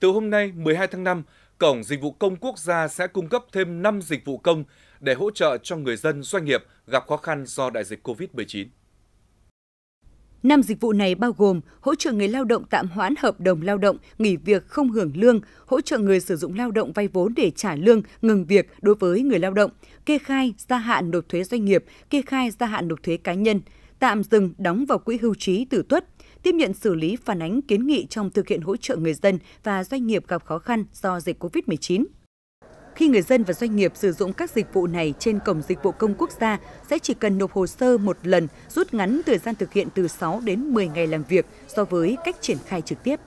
Từ hôm nay 12 tháng 5, Cổng Dịch vụ Công Quốc gia sẽ cung cấp thêm 5 dịch vụ công để hỗ trợ cho người dân doanh nghiệp gặp khó khăn do đại dịch COVID-19. Năm dịch vụ này bao gồm hỗ trợ người lao động tạm hoãn hợp đồng lao động, nghỉ việc không hưởng lương, hỗ trợ người sử dụng lao động vay vốn để trả lương, ngừng việc đối với người lao động, kê khai, gia hạn nộp thuế doanh nghiệp, kê khai, gia hạn nộp thuế cá nhân, tạm dừng đóng vào quỹ hưu trí tử tuất, tiếp nhận xử lý phản ánh kiến nghị trong thực hiện hỗ trợ người dân và doanh nghiệp gặp khó khăn do dịch COVID-19. Khi người dân và doanh nghiệp sử dụng các dịch vụ này trên Cổng Dịch vụ Công Quốc gia sẽ chỉ cần nộp hồ sơ một lần, rút ngắn thời gian thực hiện từ 6 đến 10 ngày làm việc so với cách triển khai trực tiếp.